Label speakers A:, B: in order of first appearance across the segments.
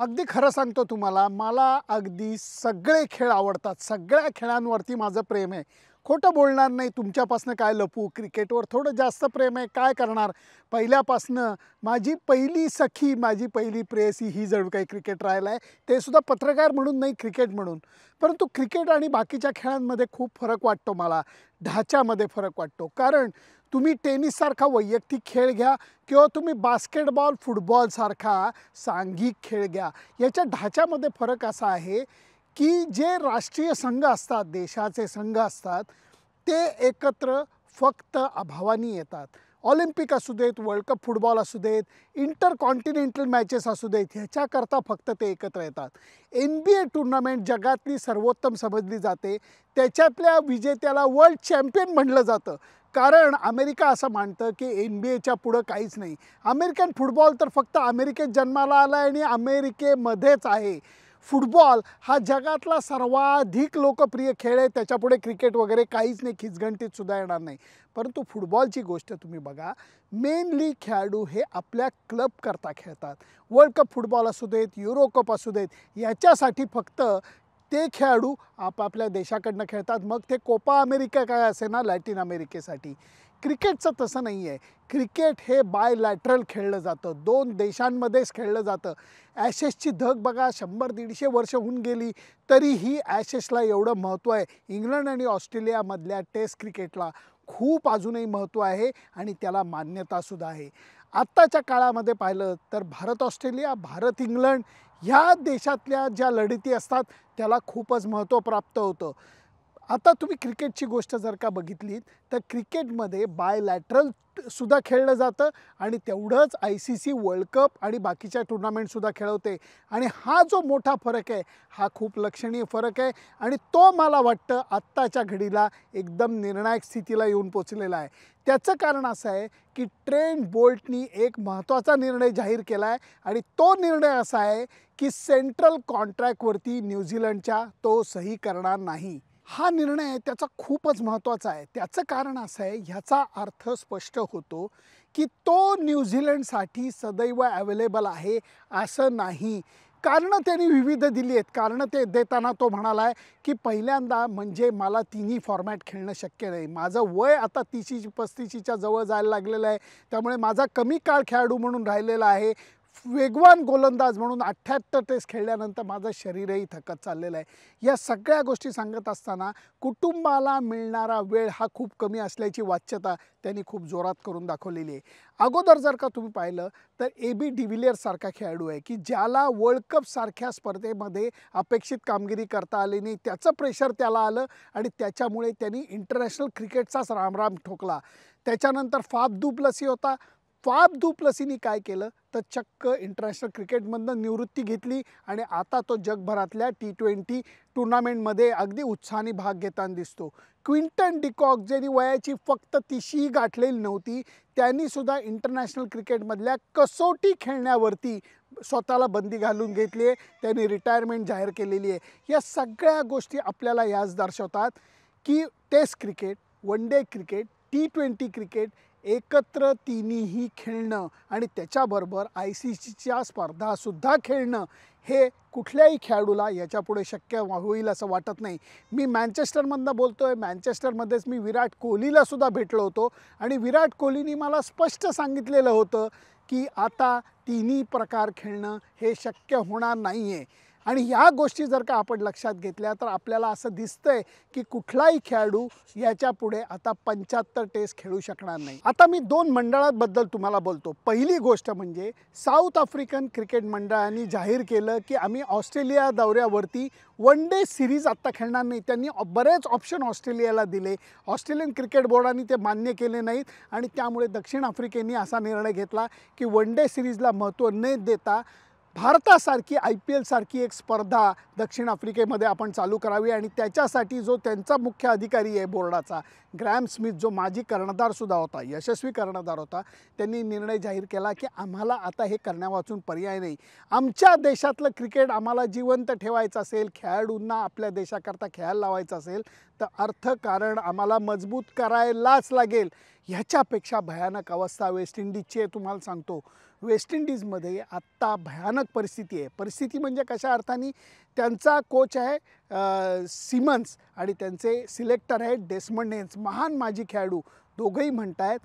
A: अगदी खरं सांगतो तुम्हाला मला अगदी सगळे खेळ आवडतात सगळ्या खेळांवरती माझं प्रेम आहे खोटं बोलणार नाही तुमच्यापासनं काय लपू क्रिकेटवर थोडं जास्त प्रेम आहे काय करणार पहिल्यापासनं माझी पहिली सखी माझी पहिली प्रेयसी ही जणू काही क्रिकेट राहिला आहे ते सुद्धा पत्रकार म्हणून नाही क्रिकेट म्हणून परंतु क्रिकेट आणि बाकीच्या खेळांमध्ये खूप फरक वाटतो मला ढाच्यामध्ये फरक वाटतो कारण तुम्ही टेनिससारखा वैयक्तिक खेळ घ्या किंवा तुम्ही बास्केटबॉल फुटबॉलसारखा सांघिक खेळ घ्या याच्या ढाच्यामध्ये फरक असा आहे की जे राष्ट्रीय संघ असतात देशाचे संघ असतात ते एकत्र फक्त अभावानी येतात ऑलिम्पिक असू देत वर्ल्ड कप फुटबॉल असू देत इंटर कॉन्टिनेंटल मॅचेस असू देत ह्याच्याकरता फक्त ते एकत्र येतात एन बी ए टुर्नामेंट जगातली सर्वोत्तम समजली जाते त्याच्यातल्या विजेत्याला वर्ल्ड चॅम्पियन म्हणलं जातं कारण अमेरिका असं मानतं की एन बी एच्या पुढं काहीच नाही अमेरिकन फुटबॉल तर फक्त अमेरिकेत जन्माला आला आहे आणि अमेरिकेमध्येच आहे फुटबॉल हा जगातला सर्वाधिक लोकप्रिय खेळ आहे त्याच्यापुढे क्रिकेट वगैरे काहीच नाही सुद्धा येणार नाही परंतु फुटबॉलची गोष्ट तुम्ही बघा मेनली खेळाडू हे आपल्या क्लबकरता खेळतात वर्ल्ड कप फुटबॉल असू देत युरो कप असू देत याच्यासाठी फक्त ते खेळाडू आपापल्या देशाकडनं खेळतात मग ते कोपा अमेरिका काय असे ना लॅटिन अमेरिकेसाठी क्रिकेटचं तसं नाही आहे क्रिकेट हे बाय लॅटरल खेळलं जातं दोन देशांमध्येच खेळलं जातं ॲशेसची धग बघा शंभर दीडशे वर्ष होऊन गेली तरीही ॲशेसला एवढं महत्त्व आहे इंग्लंड आणि ऑस्ट्रेलियामधल्या टेस्ट क्रिकेटला खूप अजूनही महत्त्व आहे आणि त्याला मान्यतासुद्धा आहे आत्ताच्या काळामध्ये पाहिलं तर भारत ऑस्ट्रेलिया भारत इंग्लंड ह्या देशातल्या ज्या लढती असतात त्याला खूपच महत्त्व प्राप्त होतं आता तुम्ही क्रिकेटची गोष्ट जर का बघितली तर क्रिकेटमध्ये बायलॅटरल सुद्धा खेळलं जातं आणि तेवढंच I C C World Cup आणि बाकीच्या टुर्नामेंटसुद्धा खेळवते आणि हा जो मोठा फरक आहे हा खूप लक्षणीय फरक आहे आणि तो मला वाटतं आत्ताच्या घडीला एकदम निर्णायक स्थितीला येऊन पोचलेला आहे त्याचं कारण असं आहे की ट्रेंड बोल्टनी एक महत्त्वाचा निर्णय जाहीर केला आहे आणि तो निर्णय असा आहे की सेंट्रल कॉन्ट्रॅक्टवरती न्यूझीलंडच्या तो सही करणार नाही हा निर्णय त्याचा खूपच महत्त्वाचा आहे त्याचं कारण असं आहे ह्याचा अर्थ स्पष्ट होतो की तो न्यूझीलंडसाठी सदैव अवेलेबल आहे असं नाही कारणं त्यांनी विविध दिली आहेत कारणं ते देताना तो म्हणाला आहे की पहिल्यांदा म्हणजे मला तिन्ही फॉर्मॅट खेळणं शक्य नाही माझं वय आता तिची पस्तीशीच्या जवळ जायला लागलेलं आहे त्यामुळे माझा कमी काळ खेळाडू म्हणून राहिलेला आहे वेगवान गोलंदाज म्हणून अठ्ठ्याहत्तर टेस्ट खेळल्यानंतर माझं शरीरही थकत चाललेलं आहे या सगळ्या गोष्टी सांगत असताना कुटुंबाला मिळणारा वेळ हा खूप कमी असल्याची वाच्यता त्यांनी खूप जोरात करून दाखवलेली आहे अगोदर जर का तुम्ही पाहिलं तर ए बी सारखा खेळाडू आहे की ज्याला वर्ल्ड कपसारख्या स्पर्धेमध्ये अपेक्षित कामगिरी करता आली नाही त्याचं प्रेशर त्याला आलं आणि त्याच्यामुळे त्यांनी इंटरनॅशनल क्रिकेटचाच रामराम ठोकला त्याच्यानंतर फाफ दुप्लसी होता फाब दुप्लसीनी काय केलं तर चक्क इंटरनॅशनल क्रिकेटमधनं निवृत्ती घेतली आणि आता तो जगभरातल्या टी ट्वेंटी टुर्नामेंटमध्ये अगदी उत्साहाने भाग घेताना दिसतो क्विंटन डिकॉक ज्यांनी वयाची फक्त तिशीही गाठलेली नव्हती त्यांनीसुद्धा इंटरनॅशनल क्रिकेटमधल्या कसोटी खेळण्यावरती स्वतःला बंदी घालून घेतली आहे त्यांनी रिटायरमेंट जाहीर केलेली आहे या सगळ्या गोष्टी आपल्याला याच दर्शवतात की test cricket one day cricket T twenty cricket एकत्र तिन्हीही खेळणं आणि त्याच्याबरोबर आय सी सीच्या स्पर्धासुद्धा खेळणं हे कुठल्याही खेळाडूला याच्यापुढे शक्य होईल असं वाटत नाही मी मॅन्चेस्टरमधनं बोलतो आहे मॅन्चेस्टरमध्येच मी विराट कोहलीलासुद्धा भेटलो होतो आणि विराट कोहलीनी मला स्पष्ट सांगितलेलं होतं की आता तिन्ही प्रकार खेळणं हे शक्य होणार नाही आहे आणि ह्या गोष्टी जर का आपण लक्षात घेतल्या तर आपल्याला असं दिसतंय की कुठलाही खेळाडू याच्या पुढे आता पंच्याहत्तर टेस्ट खेळू शकणार नाही आता मी दोन मंडळांबद्दल तुम्हाला बोलतो पहिली गोष्ट म्हणजे साऊथ आफ्रिकन क्रिकेट मंडळाने जाहीर केलं की आम्ही ऑस्ट्रेलिया दौऱ्यावरती वन डे सिरीज आत्ता खेळणार नाही त्यांनी बरेच ऑप्शन ऑस्ट्रेलियाला दिले ऑस्ट्रेलियन क्रिकेट बोर्डाने ते मान्य केले नाहीत आणि त्यामुळे दक्षिण आफ्रिकेने असा निर्णय घेतला की वन डे सिरीजला महत्त्व न देता भारतासारखी आय पी एलसारखी एक स्पर्धा दक्षिण आफ्रिकेमध्ये आपण चालू करावी आणि त्याच्यासाठी जो त्यांचा मुख्य अधिकारी आहे बोर्डाचा ग्रॅम स्मिथ जो माजी कर्णधारसुद्धा होता यशस्वी कर्णधार होता त्यांनी निर्णय जाहीर केला की आम्हाला आता हे करण्यावाचून पर्याय नाही आमच्या देशातलं क्रिकेट आम्हाला जिवंत ठेवायचं असेल खेळाडूंना आपल्या देशाकरता खेळायला लावायचं असेल तर अर्थकारण आम्हाला मजबूत करायलाच लागेल ह्याच्यापेक्षा भयानक अवस्था वेस्ट इंडिजची तुम्हाला सांगतो वेस्ट इंडिजमध्ये आत्ता भयानक परिस्थिती आहे परिस्थिती म्हणजे कशा अर्थाने त्यांचा कोच आहे सिमन्स आणि त्यांचे सिलेक्टर आहेत डेस्मंडेन्स महान माजी खेळाडू दोघंही म्हणत आहेत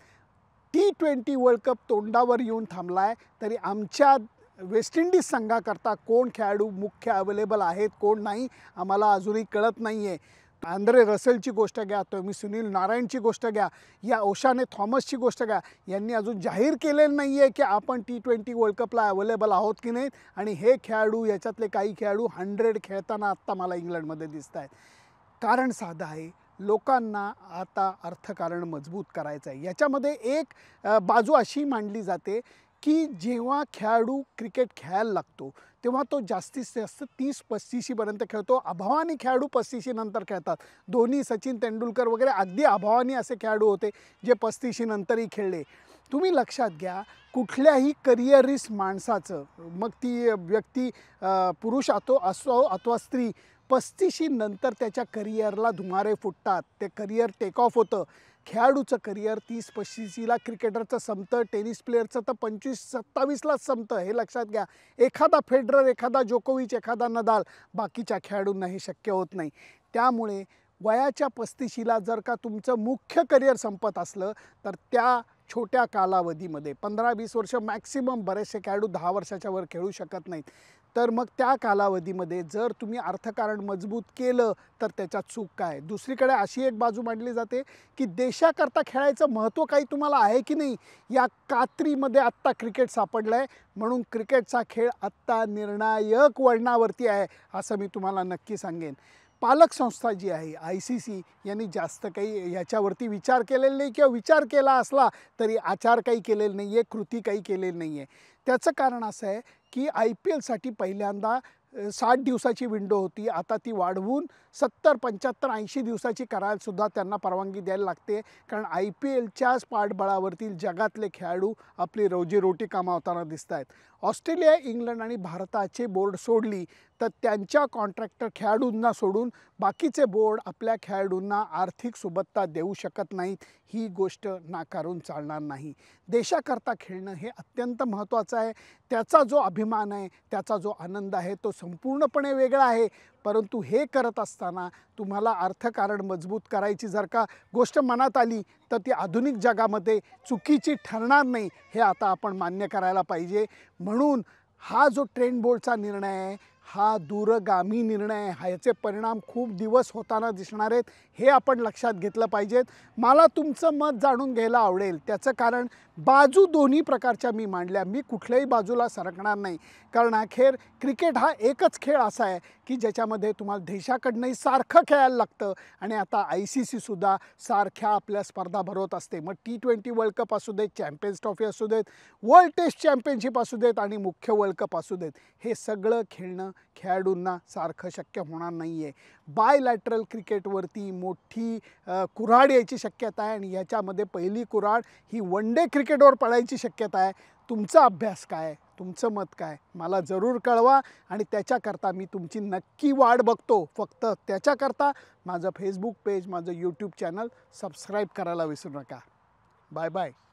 A: टी ट्वेंटी वर्ल्ड कप तोंडावर येऊन थांबला आहे तरी आमच्या वेस्ट इंडिज संघाकरता कोण खेळाडू मुख्य अवेलेबल आहेत कोण नाही आम्हाला अजूनही कळत नाही आहे आंद्रे रसेलची गोष्ट घ्या तुम्ही सुनील नारायणची गोष्ट घ्या या ओशाने थॉमसची गोष्ट घ्या यांनी अजून जाहीर केलेलं नाही आहे की आपण टी ट्वेंटी वर्ल्ड कपला अवेलेबल आहोत की नाही आणि हे खेळाडू याच्यातले काही खेळाडू हंड्रेड खेळताना आत्ता मला इंग्लंडमध्ये दिसत आहेत कारण साधं आहे लोकांना आता अर्थकारण मजबूत करायचं आहे याच्यामध्ये एक बाजू अशी मांडली जाते की जेव्हा खेळाडू क्रिकेट खेळायला लागतो तेव्हा तो जास्तीत जास्त तीस पस्तीशीपर्यंत खेळतो अभावानी खेळाडू पस्तीशी नंतर खेळतात धोनी सचिन तेंडुलकर वगैरे अगदी अभावानी असे खेळाडू होते जे पस्तीशी नंतरही खेळले तुम्ही लक्षात घ्या कुठल्याही करिअरिस माणसाचं मग ती व्यक्ती पुरुष आतो असो अथवा स्त्री पस्तीशी नंतर त्याच्या करिअरला धुमारे फुटतात ते करिअर टेक ऑफ होतं खेळाडूचं करिअर तीस पस्तीसीला क्रिकेटरचं संपतं टेनिस प्लेअरचं तर पंचवीस सत्तावीसलाच संपतं हे लक्षात घ्या एखादा फेडरर एखादा जोकोविच एखादा नदाल बाकीच्या खेळाडूंना हे शक्य होत नाही त्यामुळे वयाच्या पस्तीशीला जर का तुमचं मुख्य करिअर संपत असलं तर त्या छोट्या कालावधीमध्ये पंधरा वीस वर्ष मॅक्सिमम बरेचसे खेळाडू दहा वर्षाच्या वर खेळू शकत नाहीत तर मग त्या कालावधीमध्ये जर तुम्ही अर्थकारण मजबूत केलं तर त्याच्यात चूक काय दुसरीकडे अशी एक बाजू मांडली जाते की देशाकरता खेळायचं महत्त्व काही तुम्हाला आहे की नाही या कात्रीमध्ये आत्ता क्रिकेट सापडलं आहे म्हणून क्रिकेटचा खेळ आत्ता निर्णायक वळणावरती आहे असं मी तुम्हाला नक्की सांगेन पालक संस्था जी आहे आय सी सी यांनी जास्त काही ह्याच्यावरती विचार केलेला नाही किंवा विचार केला असला तरी आचार काही केलेला नाही आहे कृती काही केलेली नाही आहे त्याचं कारण असं आहे की आय पी एलसाठी पहिल्यांदा साठ दिवसाची विंडो होती आता ती वाढवून सत्तर पंच्याहत्तर ऐंशी दिवसाची करायलासुद्धा त्यांना परवानगी द्यायला लागते कारण आय पी एलच्याच पाठबळावरती जगातले खेळाडू आपली रोजीरोटी कमावताना दिसत आहेत ऑस्ट्रेलिया इंग्लंड आणि भारताचे बोर्ड सोडली तर त्यांच्या कॉन्ट्रॅक्टर खेळाडूंना सोडून बाकीचे बोर्ड आपल्या खेळाडूंना आर्थिक सुबत्ता देऊ शकत नाहीत ही गोष्ट नाकारून चालणार नाही देशाकरता खेळणं हे अत्यंत महत्त्वाचं आहे त्याचा जो अभिमान आहे त्याचा जो आनंद आहे तो संपूर्णपणे वेगळा आहे परंतु हे करत असताना तुम्हाला अर्थकारण मजबूत करायची जर का गोष्ट मनात आली तर ती आधुनिक जगामध्ये चुकीची ठरणार नाही हे आता आपण मान्य करायला पाहिजे म्हणून हा जो ट्रेंड बोर्डचा निर्णय आहे हा दूरगामी निर्णय आहे ह्याचे परिणाम खूप दिवस होताना दिसणार आहेत हे आपण लक्षात घेतलं पाहिजेत मला तुमचं मत जाणून घ्यायला आवडेल त्याचं कारण बाजू दोन्ही प्रकारच्या मी मांडल्या मी कुठल्याही बाजूला सरकणार नाही कारण अखेर क्रिकेट हा एकच खेळ असा आहे की ज्याच्यामध्ये तुम्हाला देशाकडनंही सारखं खेळायला लागतं आणि आता आय सी सीसुद्धा सारख्या आपल्या स्पर्धा भरवत असते मग टी ट्वेंटी वर्ल्ड कप असू देत चॅम्पियन्स ट्रॉफी असू देत वर्ल्ड टेस्ट चॅम्पियनशिप असू देत आणि मुख्य वर्ल्ड कप असू देत हे सगळं खेळणं खेळाडूंना सारखं शक्य होणार नाही आहे बायलॅटरल क्रिकेटवरती मोठी कुऱ्हाड यायची शक्यता आहे आणि याच्यामध्ये पहिली कुऱ्हाड ही वन डे क्रिकेटवर पडायची शक्यता आहे तुमचा अभ्यास काय तुमचं मत काय मला जरूर कळवा आणि त्याच्याकरता मी तुमची नक्की वाढ बघतो फक्त त्याच्याकरता माझं फेसबुक पेज माझं यूट्यूब चॅनल सबस्क्राईब करायला विसरू नका बाय बाय